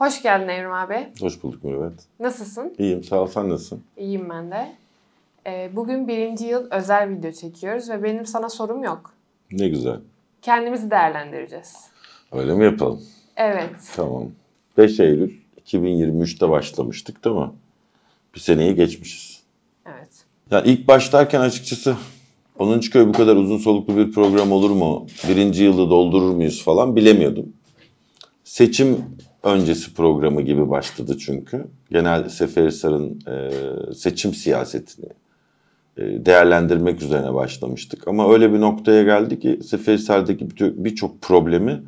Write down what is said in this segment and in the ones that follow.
Hoş geldin Evrim abi. Hoş bulduk Mürvet. Nasılsın? İyiyim sağ ol sen nasılsın? İyiyim ben de. Ee, bugün birinci yıl özel video çekiyoruz ve benim sana sorum yok. Ne güzel. Kendimizi değerlendireceğiz. Öyle mi yapalım? Evet. Tamam. 5 Eylül 2023'te başlamıştık değil mi? Bir seneyi geçmişiz. Evet. Yani ilk başlarken açıkçası 10. köy bu kadar uzun soluklu bir program olur mu? Birinci yılda doldurur muyuz falan bilemiyordum. Seçim öncesi programı gibi başladı çünkü. Genel Seferisar'ın e, seçim siyasetini e, değerlendirmek üzerine başlamıştık. Ama öyle bir noktaya geldi ki Seferisar'daki birçok problemi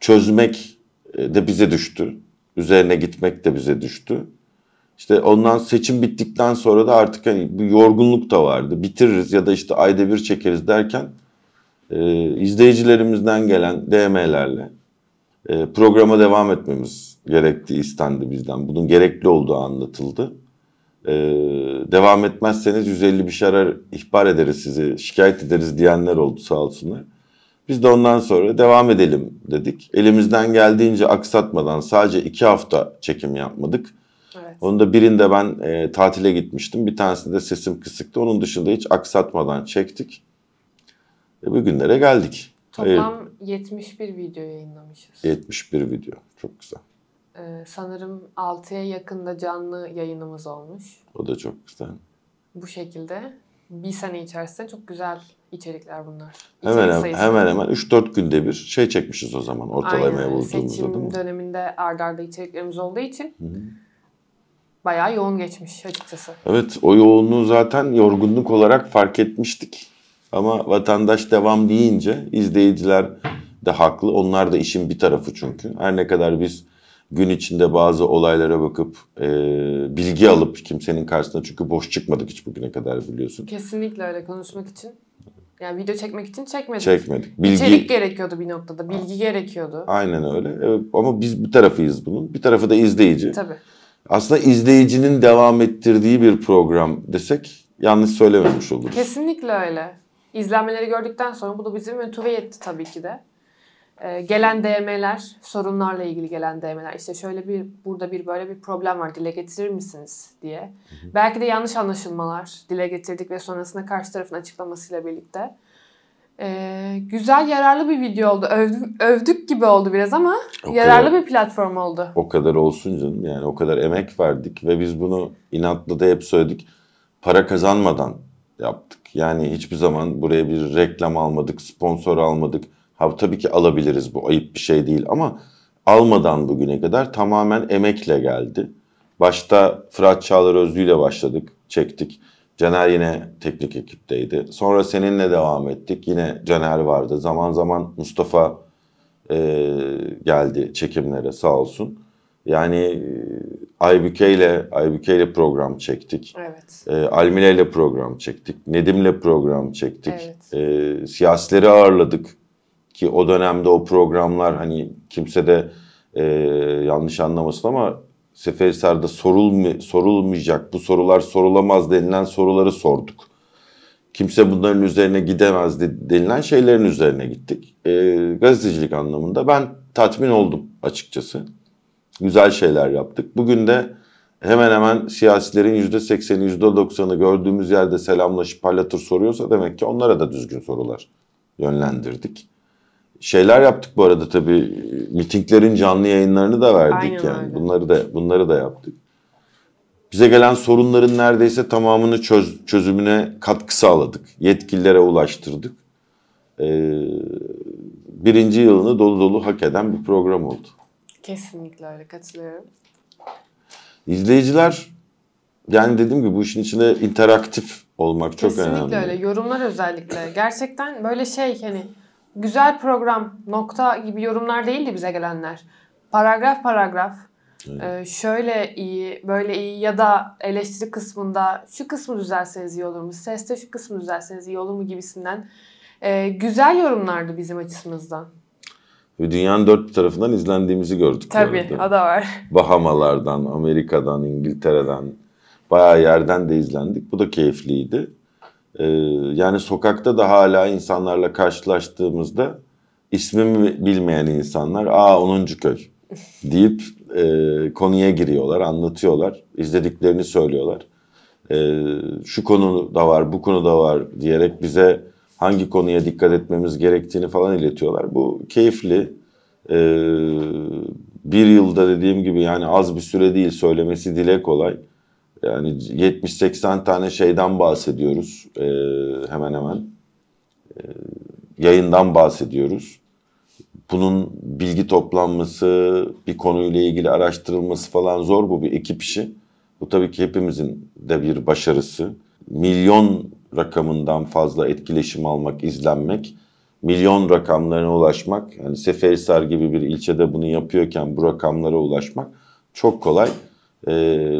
çözmek e, de bize düştü. Üzerine gitmek de bize düştü. İşte ondan seçim bittikten sonra da artık hani bir yorgunluk da vardı. Bitiririz ya da işte ayda bir çekeriz derken e, izleyicilerimizden gelen DM'lerle e, programa devam etmemiz gerektiği istendi bizden. Bunun gerekli olduğu anlatıldı. E, devam etmezseniz 150 bir şarar ihbar ederiz sizi, şikayet ederiz diyenler oldu sağ olsunlar. Biz de ondan sonra devam edelim dedik. Elimizden geldiğince aksatmadan sadece iki hafta çekim yapmadık. Evet. Onun da birinde ben e, tatile gitmiştim. Bir tanesinde sesim kısıktı. Onun dışında hiç aksatmadan çektik. E, bugünlere geldik. Toplam ee, 71 video yayınlamışız. 71 video. Çok güzel. Ee, sanırım 6'ya yakında canlı yayınımız olmuş. O da çok güzel. Bu şekilde bir sene içerisinde çok güzel içerikler bunlar. İçerik hemen sayısı. hemen hemen 3-4 günde bir şey çekmişiz o zaman ortalamaya bulduğumuzda Seçim değil mi? döneminde ardarda arda içeriklerimiz olduğu için Hı-hı. bayağı yoğun geçmiş açıkçası. Evet o yoğunluğu zaten yorgunluk olarak fark etmiştik. Ama vatandaş devam deyince izleyiciler de haklı. Onlar da işin bir tarafı çünkü. Her ne kadar biz gün içinde bazı olaylara bakıp e, bilgi alıp kimsenin karşısına çünkü boş çıkmadık hiç bugüne kadar biliyorsun. Kesinlikle öyle konuşmak için. Yani video çekmek için çekmedik. Çekmedik. Bilgi... İçerik gerekiyordu bir noktada. Bilgi gerekiyordu. Aynen öyle. Evet, ama biz bir tarafıyız bunun. Bir tarafı da izleyici. Tabii. Aslında izleyicinin devam ettirdiği bir program desek yanlış söylememiş oluruz. Kesinlikle öyle izlenmeleri gördükten sonra bu da bizim üntuve etti tabii ki de. Ee, gelen DM'ler, sorunlarla ilgili gelen DM'ler. İşte şöyle bir, burada bir böyle bir problem var dile getirir misiniz diye. Belki de yanlış anlaşılmalar dile getirdik ve sonrasında karşı tarafın açıklamasıyla birlikte. Ee, güzel, yararlı bir video oldu. Övdük, övdük gibi oldu biraz ama o yararlı kadar, bir platform oldu. O kadar olsun canım yani o kadar emek verdik ve biz bunu inatlı da hep söyledik. Para kazanmadan yaptık. Yani hiçbir zaman buraya bir reklam almadık, sponsor almadık. Ha tabii ki alabiliriz bu ayıp bir şey değil ama almadan bugüne kadar tamamen emekle geldi. Başta Fırat Çağlar Özlü ile başladık, çektik. Caner yine teknik ekipteydi. Sonra seninle devam ettik. Yine Caner vardı. Zaman zaman Mustafa e, geldi çekimlere sağ olsun. Yani e, Aybüke ile Aybüke ile program çektik. Evet. E, Almile ile program çektik. Nedim ile program çektik. Evet. E, siyasileri ağırladık ki o dönemde o programlar hani kimse de e, yanlış anlamasın ama Seferisar'da sorulma, sorulmayacak, bu sorular sorulamaz denilen soruları sorduk. Kimse bunların üzerine gidemez denilen şeylerin üzerine gittik. E, gazetecilik anlamında ben tatmin oldum açıkçası güzel şeyler yaptık. Bugün de hemen hemen siyasilerin %80'i %90'ı gördüğümüz yerde selamlaşıp parlatır soruyorsa demek ki onlara da düzgün sorular yönlendirdik. Şeyler yaptık bu arada tabii mitinglerin canlı yayınlarını da verdik Aynen yani. Öyle. Bunları da bunları da yaptık. Bize gelen sorunların neredeyse tamamını çöz, çözümüne katkı sağladık. Yetkililere ulaştırdık. Ee, birinci yılını dolu dolu hak eden bir program oldu. Kesinlikle öyle katılıyorum. İzleyiciler yani dediğim gibi bu işin içinde interaktif olmak çok önemli. Kesinlikle öyle. Yorumlar özellikle. Gerçekten böyle şey hani güzel program nokta gibi yorumlar değildi bize gelenler. Paragraf paragraf evet. Ee, şöyle iyi, böyle iyi ya da eleştiri kısmında şu kısmı düzelseniz iyi olur mu? Seste şu kısmı düzelseniz iyi olur mu gibisinden. Ee, güzel yorumlardı bizim açımızdan ve dünyanın dört bir tarafından izlendiğimizi gördük. Tabii o da var. Bahamalardan, Amerika'dan, İngiltere'den bayağı yerden de izlendik. Bu da keyifliydi. Ee, yani sokakta da hala insanlarla karşılaştığımızda ismimi bilmeyen insanlar aa 10. köy deyip e, konuya giriyorlar, anlatıyorlar, izlediklerini söylüyorlar. E, şu konu da var, bu konu da var diyerek bize hangi konuya dikkat etmemiz gerektiğini falan iletiyorlar. Bu keyifli. Ee, bir yılda dediğim gibi yani az bir süre değil söylemesi dile kolay. Yani 70-80 tane şeyden bahsediyoruz ee, hemen hemen. Ee, yayından bahsediyoruz. Bunun bilgi toplanması, bir konuyla ilgili araştırılması falan zor bu bir ekip işi. Bu tabii ki hepimizin de bir başarısı. Milyon rakamından fazla etkileşim almak, izlenmek, milyon rakamlarına ulaşmak, yani Seferihisar gibi bir ilçede bunu yapıyorken bu rakamlara ulaşmak çok kolay. Ee,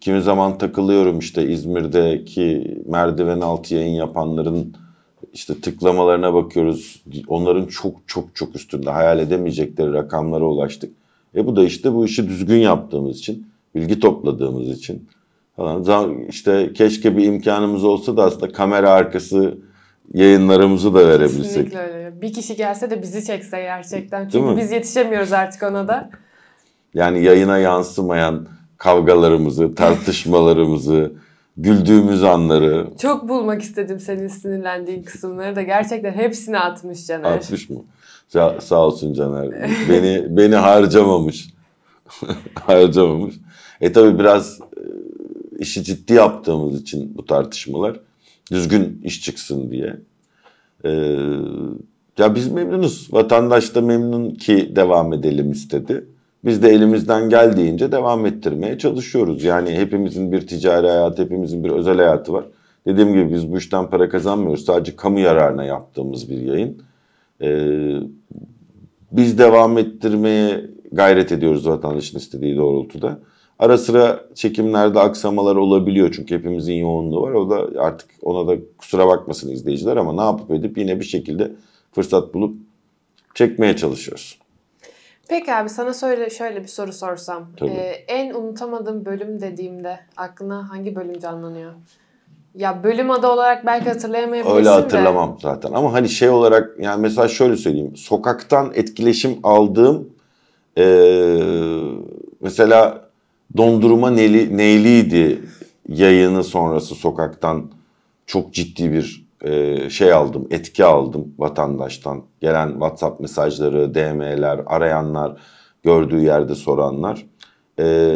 kimi zaman takılıyorum işte İzmir'deki merdiven altı yayın yapanların işte tıklamalarına bakıyoruz. Onların çok çok çok üstünde hayal edemeyecekleri rakamlara ulaştık. E bu da işte bu işi düzgün yaptığımız için, bilgi topladığımız için, falan. İşte keşke bir imkanımız olsa da aslında kamera arkası yayınlarımızı da verebilsek. Kesinlikle öyle. Bir kişi gelse de bizi çekse gerçekten. Çünkü biz yetişemiyoruz artık ona da. Yani yayına yansımayan kavgalarımızı, tartışmalarımızı, güldüğümüz anları. Çok bulmak istedim senin sinirlendiğin kısımları da. Gerçekten hepsini atmış Caner. Atmış mı? Sa- sağ olsun Caner. beni beni harcamamış. harcamamış. E tabi biraz işi ciddi yaptığımız için bu tartışmalar düzgün iş çıksın diye. E, ya biz memnunuz. Vatandaş da memnun ki devam edelim istedi. Biz de elimizden geldiğince devam ettirmeye çalışıyoruz. Yani hepimizin bir ticari hayatı, hepimizin bir özel hayatı var. Dediğim gibi biz bu işten para kazanmıyoruz. Sadece kamu yararına yaptığımız bir yayın. Ee, biz devam ettirmeye gayret ediyoruz vatandaşın istediği doğrultuda. Ara sıra çekimlerde aksamalar olabiliyor çünkü hepimizin yoğunluğu var. O da artık ona da kusura bakmasın izleyiciler ama ne yapıp edip yine bir şekilde fırsat bulup çekmeye çalışıyoruz. Peki abi sana söyle şöyle bir soru sorsam. Ee, en unutamadığım bölüm dediğimde aklına hangi bölüm canlanıyor? Ya bölüm adı olarak belki hatırlayamayabilirsin Öyle hatırlamam de. zaten ama hani şey olarak yani mesela şöyle söyleyeyim. Sokaktan etkileşim aldığım ee, mesela dondurma neli, neyliydi yayını sonrası sokaktan çok ciddi bir e, şey aldım, etki aldım vatandaştan. Gelen WhatsApp mesajları, DM'ler, arayanlar, gördüğü yerde soranlar. E,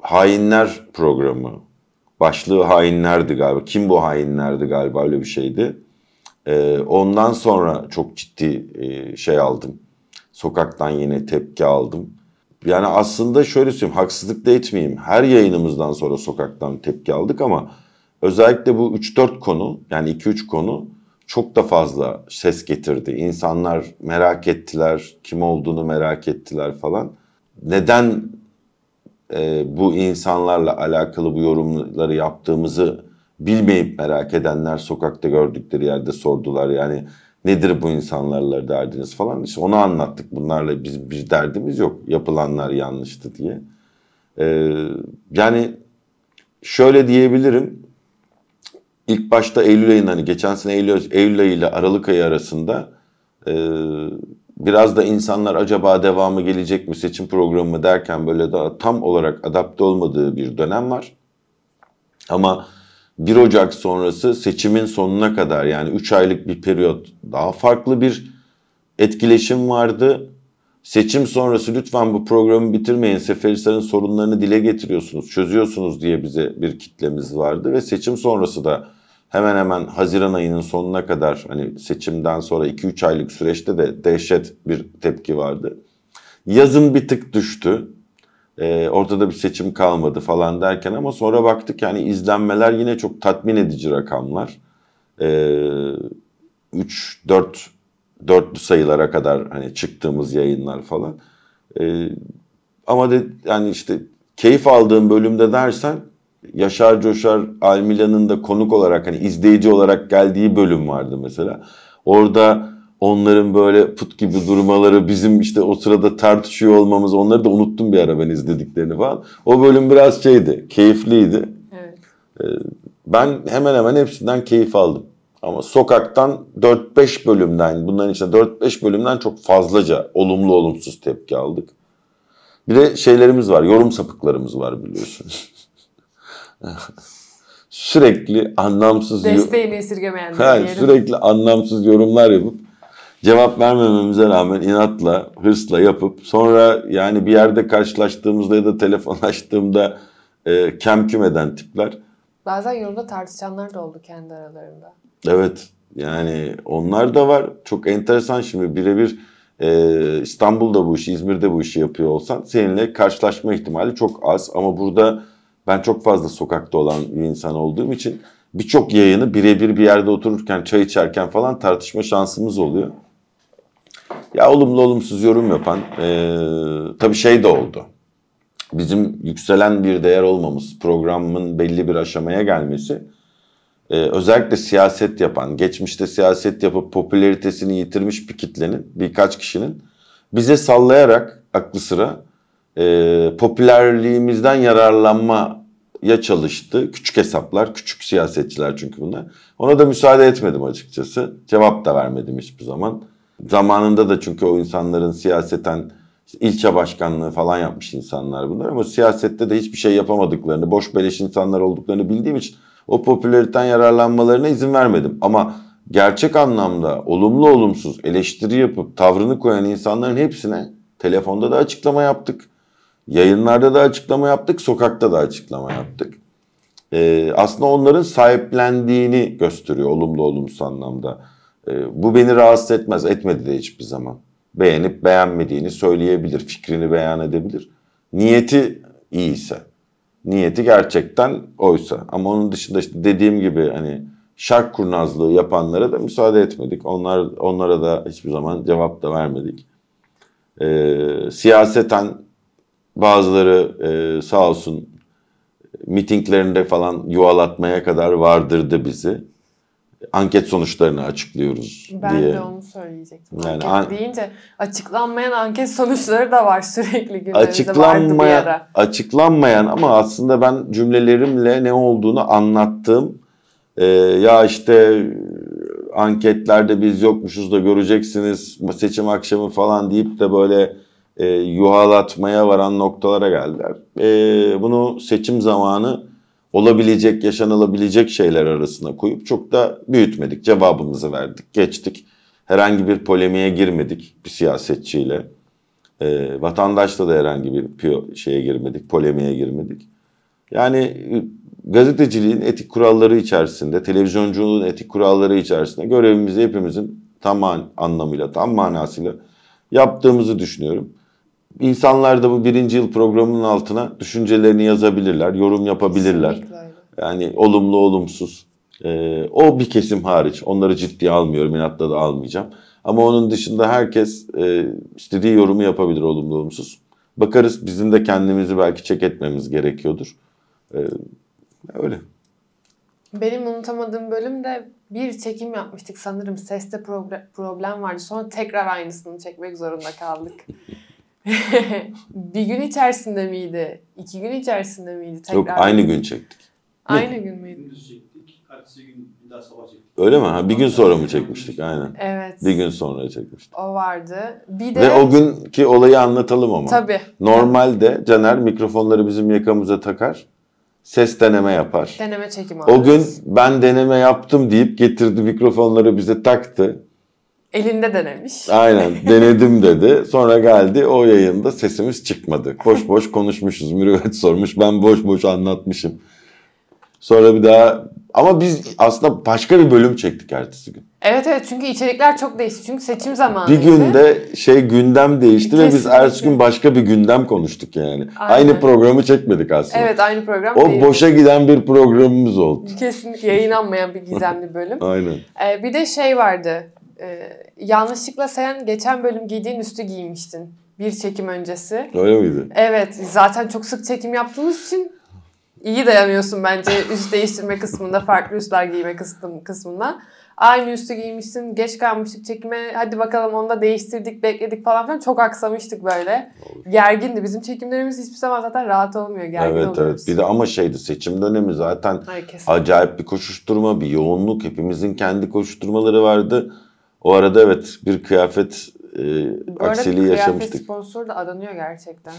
hainler programı, başlığı hainlerdi galiba. Kim bu hainlerdi galiba öyle bir şeydi. E, ondan sonra çok ciddi e, şey aldım. Sokaktan yine tepki aldım. Yani aslında şöyle söyleyeyim haksızlık da etmeyeyim. Her yayınımızdan sonra sokaktan tepki aldık ama özellikle bu 3-4 konu yani 2-3 konu çok da fazla ses getirdi. İnsanlar merak ettiler, kim olduğunu merak ettiler falan. Neden e, bu insanlarla alakalı bu yorumları yaptığımızı bilmeyip merak edenler sokakta gördükleri yerde sordular. Yani Nedir bu insanlarla derdiniz falan. İşte onu anlattık. Bunlarla biz bir derdimiz yok. Yapılanlar yanlıştı diye. Ee, yani şöyle diyebilirim. İlk başta Eylül ayında hani geçen sene Eylül, Eylül ayı ile Aralık ayı arasında e, biraz da insanlar acaba devamı gelecek mi seçim programı derken böyle daha tam olarak adapte olmadığı bir dönem var. Ama 1 Ocak sonrası seçimin sonuna kadar yani 3 aylık bir periyot daha farklı bir etkileşim vardı. Seçim sonrası lütfen bu programı bitirmeyin. Seferihisar'ın sorunlarını dile getiriyorsunuz, çözüyorsunuz diye bize bir kitlemiz vardı ve seçim sonrası da hemen hemen Haziran ayının sonuna kadar hani seçimden sonra 2-3 aylık süreçte de dehşet bir tepki vardı. Yazın bir tık düştü. E, ortada bir seçim kalmadı falan derken ama sonra baktık yani izlenmeler yine çok tatmin edici rakamlar. 3, 4, 4'lü sayılara kadar hani çıktığımız yayınlar falan. E, ama de, yani işte keyif aldığım bölümde dersen Yaşar Coşar Almila'nın da konuk olarak hani izleyici olarak geldiği bölüm vardı mesela. Orada onların böyle put gibi durmaları, bizim işte o sırada tartışıyor olmamız, onları da unuttum bir ara ben izlediklerini falan. O bölüm biraz şeydi, keyifliydi. Evet. Ee, ben hemen hemen hepsinden keyif aldım. Ama sokaktan 4-5 bölümden, bunların içinde 4-5 bölümden çok fazlaca olumlu olumsuz tepki aldık. Bir de şeylerimiz var, yorum sapıklarımız var biliyorsun. sürekli anlamsız... Desteğini esirgemeyenler. Ha, sürekli anlamsız yorumlar yapıp cevap vermememize rağmen inatla, hırsla yapıp sonra yani bir yerde karşılaştığımızda ya da telefon açtığımda e, kem küm eden tipler. Bazen yolda tartışanlar da oldu kendi aralarında. Evet yani onlar da var. Çok enteresan şimdi birebir e, İstanbul'da bu işi, İzmir'de bu işi yapıyor olsan seninle karşılaşma ihtimali çok az. Ama burada ben çok fazla sokakta olan bir insan olduğum için birçok yayını birebir bir yerde otururken, çay içerken falan tartışma şansımız oluyor. Ya olumlu olumsuz yorum yapan e, tabii şey de oldu. Bizim yükselen bir değer olmamız, programın belli bir aşamaya gelmesi e, özellikle siyaset yapan, geçmişte siyaset yapıp popülaritesini yitirmiş bir kitlenin, birkaç kişinin bize sallayarak aklı sıra e, popülerliğimizden ya çalıştı. Küçük hesaplar, küçük siyasetçiler çünkü bunlar. Ona da müsaade etmedim açıkçası. Cevap da vermedim hiçbir zaman. Zamanında da çünkü o insanların siyaseten ilçe başkanlığı falan yapmış insanlar bunlar ama siyasette de hiçbir şey yapamadıklarını, boş beleş insanlar olduklarını bildiğim için o popüleriten yararlanmalarına izin vermedim. Ama gerçek anlamda olumlu olumsuz eleştiri yapıp tavrını koyan insanların hepsine telefonda da açıklama yaptık. Yayınlarda da açıklama yaptık, sokakta da açıklama yaptık. Ee, aslında onların sahiplendiğini gösteriyor olumlu olumsuz anlamda. Ee, bu beni rahatsız etmez. Etmedi de hiçbir zaman. Beğenip beğenmediğini söyleyebilir. Fikrini beyan edebilir. Niyeti iyiyse. Niyeti gerçekten oysa. Ama onun dışında işte dediğim gibi hani şark kurnazlığı yapanlara da müsaade etmedik. Onlar onlara da hiçbir zaman cevap da vermedik. E, siyaseten bazıları e, sağ olsun mitinglerinde falan yuvalatmaya kadar vardırdı bizi anket sonuçlarını açıklıyoruz ben diye. Ben de onu söyleyecektim. Yani anket an... deyince açıklanmayan anket sonuçları da var sürekli gündemimizde Açıklanmaya, Açıklanmayan ama aslında ben cümlelerimle ne olduğunu anlattım. Ee, ya işte anketlerde biz yokmuşuz da göreceksiniz seçim akşamı falan deyip de böyle e, yuhalatmaya varan noktalara geldiler. E, bunu seçim zamanı olabilecek, yaşanılabilecek şeyler arasına koyup çok da büyütmedik. Cevabımızı verdik, geçtik. Herhangi bir polemiğe girmedik bir siyasetçiyle. E, vatandaşla da herhangi bir piyo, şeye girmedik, polemiğe girmedik. Yani e, gazeteciliğin etik kuralları içerisinde, televizyonculuğun etik kuralları içerisinde görevimizi hepimizin tam anlamıyla, tam manasıyla yaptığımızı düşünüyorum. İnsanlar da bu birinci yıl programının altına düşüncelerini yazabilirler, yorum yapabilirler. Yani olumlu olumsuz. Ee, o bir kesim hariç. Onları ciddiye almıyorum, inatla da almayacağım. Ama onun dışında herkes e, istediği yorumu yapabilir olumlu olumsuz. Bakarız bizim de kendimizi belki çek etmemiz gerekiyordur. Ee, öyle. Benim unutamadığım bölüm de bir çekim yapmıştık sanırım. Seste problem vardı. Sonra tekrar aynısını çekmek zorunda kaldık. bir gün içerisinde miydi? İki gün içerisinde miydi? Tekrar Yok aynı gün çektik. Aynı gün müydü? gün bir Öyle mi? Ha, bir gün sonra mı çekmiştik? Aynen. Evet. Bir gün sonra çekmiştik. O vardı. Bir de... Ve o günkü olayı anlatalım ama. Tabii. Normalde Caner mikrofonları bizim yakamıza takar. Ses deneme yapar. Deneme çekimi O gün ben deneme yaptım deyip getirdi mikrofonları bize taktı. Elinde denemiş. Aynen denedim dedi. Sonra geldi o yayında sesimiz çıkmadı. Boş boş konuşmuşuz. Mürüvvet sormuş ben boş boş anlatmışım. Sonra bir daha ama biz aslında başka bir bölüm çektik ertesi gün. Evet evet çünkü içerikler çok değişti. Çünkü seçim zamanı. Bir günde şey gündem değişti Kesinlikle. ve biz ertesi gün başka bir gündem konuştuk yani. Aynen. Aynı programı çekmedik aslında. Evet aynı program. O değil. boşa giden bir programımız oldu. Kesinlikle yayınlanmayan bir gizemli bölüm. Aynen. Ee, bir de şey vardı. Ee, yanlışlıkla sen geçen bölüm giydiğin üstü giymiştin. Bir çekim öncesi. Öyle miydi? Evet. Zaten çok sık çekim yaptığımız için iyi dayanıyorsun bence üst değiştirme kısmında, farklı üstler giyme kısmı, kısmında. Aynı üstü giymişsin, geç kalmıştık çekime, hadi bakalım onu da değiştirdik, bekledik falan filan. Çok aksamıştık böyle. Gergindi. Bizim çekimlerimiz hiçbir zaman zaten rahat olmuyor. Gergin evet oluyoruz. evet. Bir de ama şeydi seçim dönemi zaten Hayır, acayip bir koşuşturma, bir yoğunluk. Hepimizin kendi koşuşturmaları vardı. O arada evet bir kıyafet e, Bu aksiliği arada yaşamıştık. Kıyafet sponsor da aranıyor gerçekten.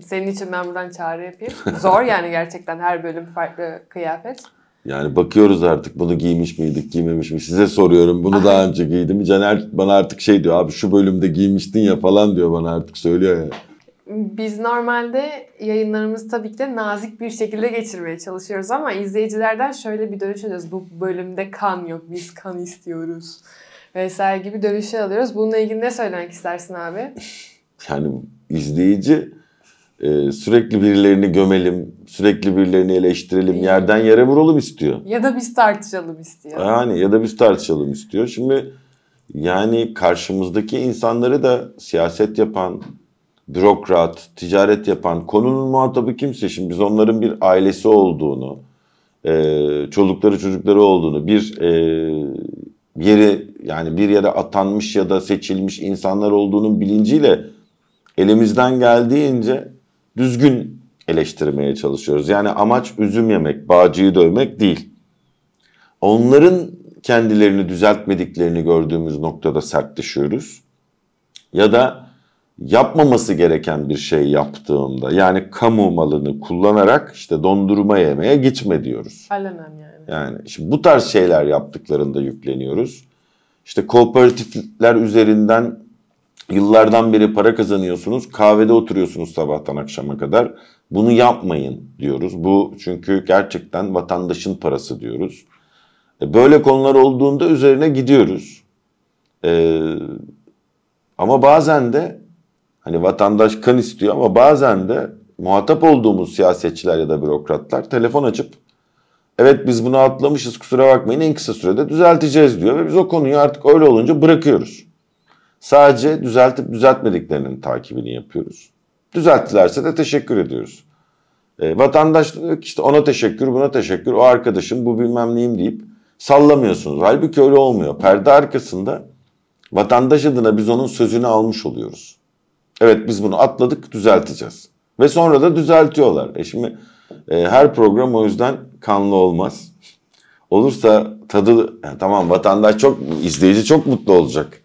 Senin için ben buradan çağrı yapayım. Zor yani gerçekten her bölüm farklı kıyafet. Yani bakıyoruz artık bunu giymiş miydik, giymemiş mi? Size soruyorum bunu daha önce giydim mi? Caner bana artık şey diyor abi şu bölümde giymiştin ya falan diyor bana artık söylüyor ya. Biz normalde yayınlarımızı tabii ki de nazik bir şekilde geçirmeye çalışıyoruz ama izleyicilerden şöyle bir dönüş alıyoruz. Bu bölümde kan yok, biz kan istiyoruz vesaire gibi dönüşe alıyoruz. Bununla ilgili ne söylemek istersin abi? Yani izleyici e, sürekli birilerini gömelim, sürekli birilerini eleştirelim, yerden yere vuralım istiyor. Ya da biz tartışalım istiyor. Yani ya da biz tartışalım istiyor. Şimdi yani karşımızdaki insanları da siyaset yapan, bürokrat, ticaret yapan, konunun muhatabı kimse. Şimdi biz onların bir ailesi olduğunu, e, çolukları çocukları olduğunu, bir e, yeri yani bir yere atanmış ya da seçilmiş insanlar olduğunun bilinciyle elimizden geldiğince düzgün eleştirmeye çalışıyoruz. Yani amaç üzüm yemek, bağcıyı dövmek değil. Onların kendilerini düzeltmediklerini gördüğümüz noktada sertleşiyoruz. Ya da yapmaması gereken bir şey yaptığımda, yani kamu malını kullanarak işte dondurma yemeye gitme diyoruz. Halenem yani. Yani şimdi bu tarz şeyler yaptıklarında yükleniyoruz. İşte kooperatifler üzerinden yıllardan beri para kazanıyorsunuz. Kahvede oturuyorsunuz sabahtan akşama kadar. Bunu yapmayın diyoruz. Bu çünkü gerçekten vatandaşın parası diyoruz. E, böyle konular olduğunda üzerine gidiyoruz. Ee, ama bazen de hani vatandaş kan istiyor ama bazen de muhatap olduğumuz siyasetçiler ya da bürokratlar telefon açıp Evet biz bunu atlamışız kusura bakmayın en kısa sürede düzelteceğiz diyor ve biz o konuyu artık öyle olunca bırakıyoruz. Sadece düzeltip düzeltmediklerinin takibini yapıyoruz. Düzelttilerse de teşekkür ediyoruz. E, vatandaş diyor ki işte ona teşekkür, buna teşekkür, o arkadaşım, bu bilmem neyim deyip sallamıyorsunuz. Halbuki öyle olmuyor. Perde arkasında vatandaş adına biz onun sözünü almış oluyoruz. Evet biz bunu atladık, düzelteceğiz. Ve sonra da düzeltiyorlar. E şimdi e, her program o yüzden kanlı olmaz. Olursa tadı yani tamam vatandaş çok izleyici çok mutlu olacak.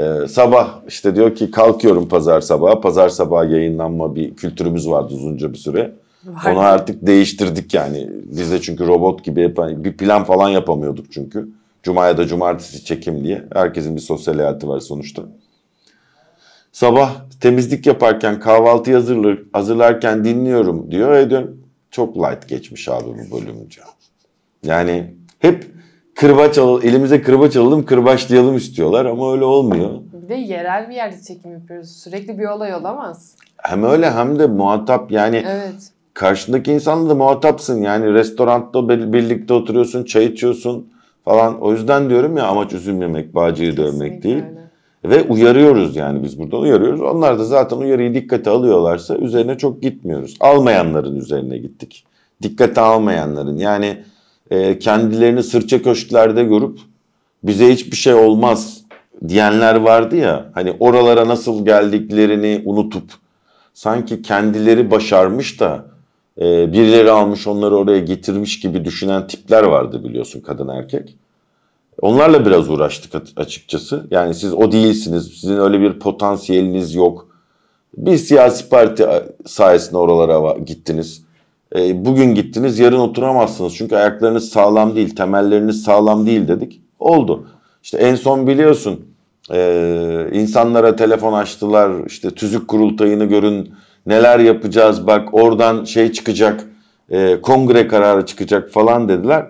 Ee, sabah işte diyor ki kalkıyorum pazar sabahı. Pazar sabahı yayınlanma bir kültürümüz vardı uzunca bir süre. Var. Onu artık değiştirdik yani. Biz de çünkü robot gibi hani bir plan falan yapamıyorduk çünkü. cuma ya da cumartesi çekim diye. Herkesin bir sosyal hayatı var sonuçta. Sabah temizlik yaparken kahvaltı hazırlar, hazırlarken dinliyorum diyor. E diyorum çok light geçmiş abi bu bölümce. Yani hep kırbaç al, elimize kırbaç alalım, kırbaçlayalım istiyorlar ama öyle olmuyor. Bir de yerel bir yerde çekim yapıyoruz. Sürekli bir olay olamaz. Hem öyle hem de muhatap yani evet. karşındaki insanla da muhatapsın. Yani restoranda birlikte oturuyorsun, çay içiyorsun falan. O yüzden diyorum ya amaç üzülmemek, bacıyı dövmek değil. Öyle. Ve uyarıyoruz yani biz burada uyarıyoruz. Onlar da zaten uyarıyı dikkate alıyorlarsa üzerine çok gitmiyoruz. Almayanların üzerine gittik. Dikkate almayanların yani e, kendilerini sırça köşklerde görüp bize hiçbir şey olmaz diyenler vardı ya. Hani oralara nasıl geldiklerini unutup sanki kendileri başarmış da e, birileri almış onları oraya getirmiş gibi düşünen tipler vardı biliyorsun kadın erkek. Onlarla biraz uğraştık açıkçası. Yani siz o değilsiniz. Sizin öyle bir potansiyeliniz yok. Bir siyasi parti sayesinde oralara gittiniz. E, bugün gittiniz yarın oturamazsınız. Çünkü ayaklarınız sağlam değil, temelleriniz sağlam değil dedik. Oldu. İşte en son biliyorsun e, insanlara telefon açtılar. İşte tüzük kurultayını görün. Neler yapacağız bak oradan şey çıkacak. E, kongre kararı çıkacak falan dediler.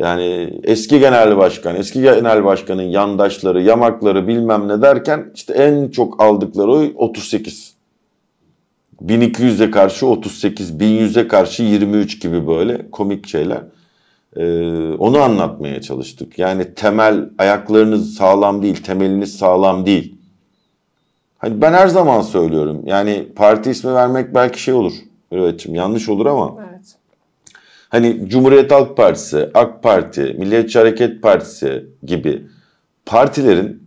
Yani eski genel başkan, eski genel başkanın yandaşları, yamakları bilmem ne derken işte en çok aldıkları oy 38. 1200'e karşı 38, 1100'e karşı 23 gibi böyle komik şeyler. Ee, onu anlatmaya çalıştık. Yani temel ayaklarınız sağlam değil, temeliniz sağlam değil. Hani ben her zaman söylüyorum. Yani parti ismi vermek belki şey olur. evetçim yanlış olur ama. Evet. Hani Cumhuriyet Halk Partisi, AK Parti, Milliyetçi Hareket Partisi gibi partilerin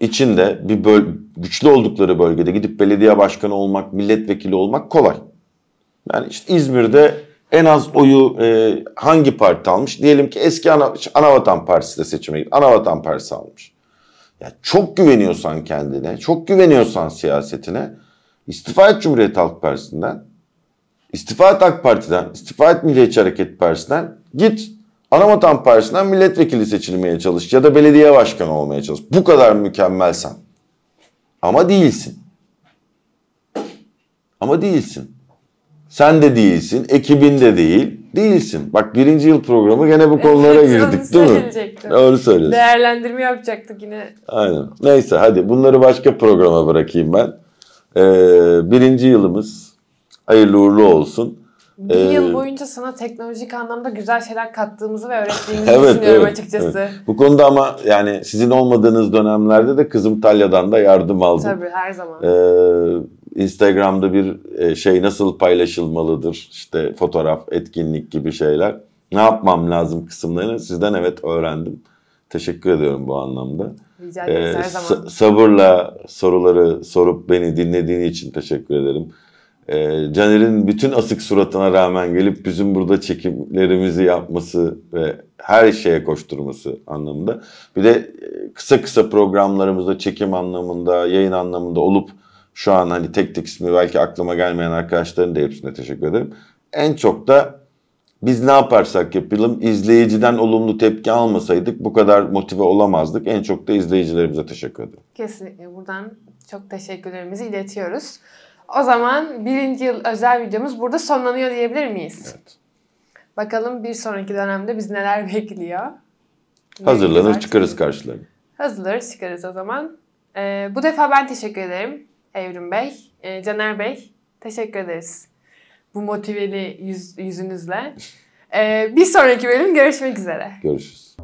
içinde bir böl güçlü oldukları bölgede gidip belediye başkanı olmak, milletvekili olmak kolay. Yani işte İzmir'de en az oyu e, hangi parti almış? Diyelim ki eski ana, Anavatan Partisi de seçime gitti. Anavatan Partisi almış. Ya çok güveniyorsan kendine, çok güveniyorsan siyasetine istifa et Cumhuriyet Halk Partisi'nden. İstifa et AK Parti'den, istifa et Milliyetçi Hareket Partisi'nden. Git Anamatan Partisi'nden milletvekili seçilmeye çalış ya da belediye başkanı olmaya çalış. Bu kadar mükemmelsen. Ama değilsin. Ama değilsin. Sen de değilsin, ekibin de değil, değilsin. Bak birinci yıl programı gene bu konulara evet, girdik değil mi? Doğru söylüyorsun. Değerlendirme yapacaktık yine. Aynen. Neyse hadi bunları başka programa bırakayım ben. Ee, birinci yılımız Hayırlı uğurlu olsun. Bir ee, yıl boyunca sana teknolojik anlamda güzel şeyler kattığımızı ve öğrettiğimizi evet, düşünüyorum evet, açıkçası. Evet. Bu konuda ama yani sizin olmadığınız dönemlerde de kızım Talya'dan da yardım aldım. Tabii her zaman. Ee, Instagram'da bir e, şey nasıl paylaşılmalıdır işte fotoğraf, etkinlik gibi şeyler. Ne yapmam lazım kısımlarını sizden evet öğrendim. Teşekkür ediyorum bu anlamda. Rica ederim ee, her zaman. Sabırla soruları sorup beni dinlediğin için teşekkür ederim e, Caner'in bütün asık suratına rağmen gelip bizim burada çekimlerimizi yapması ve her şeye koşturması anlamında. Bir de e, kısa kısa programlarımızda çekim anlamında, yayın anlamında olup şu an hani tek tek ismi belki aklıma gelmeyen arkadaşların da hepsine teşekkür ederim. En çok da biz ne yaparsak yapalım izleyiciden olumlu tepki almasaydık bu kadar motive olamazdık. En çok da izleyicilerimize teşekkür ederim. Kesinlikle buradan çok teşekkürlerimizi iletiyoruz. O zaman birinci yıl özel videomuz burada sonlanıyor diyebilir miyiz? Evet. Bakalım bir sonraki dönemde biz neler bekliyor? Hazırlanır Neler çıkarız karşılarına. Hazırlarız çıkarız o zaman. Ee, bu defa ben teşekkür ederim Evrim Bey, e, Caner Bey. Teşekkür ederiz bu motiveli yüz, yüzünüzle. Ee, bir sonraki bölüm görüşmek üzere. Görüşürüz.